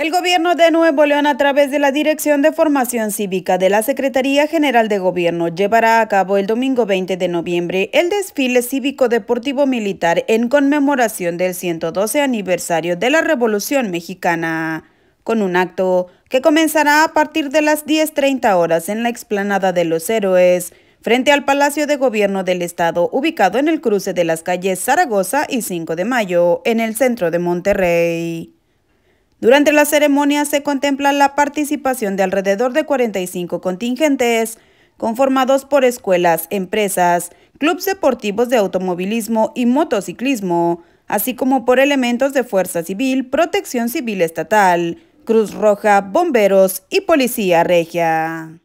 El gobierno de Nuevo León, a través de la Dirección de Formación Cívica de la Secretaría General de Gobierno, llevará a cabo el domingo 20 de noviembre el desfile cívico-deportivo militar en conmemoración del 112 aniversario de la Revolución Mexicana, con un acto que comenzará a partir de las 10.30 horas en la explanada de los héroes, frente al Palacio de Gobierno del Estado, ubicado en el cruce de las calles Zaragoza y 5 de Mayo, en el centro de Monterrey. Durante la ceremonia se contempla la participación de alrededor de 45 contingentes, conformados por escuelas, empresas, clubes deportivos de automovilismo y motociclismo, así como por elementos de Fuerza Civil, Protección Civil Estatal, Cruz Roja, bomberos y Policía Regia.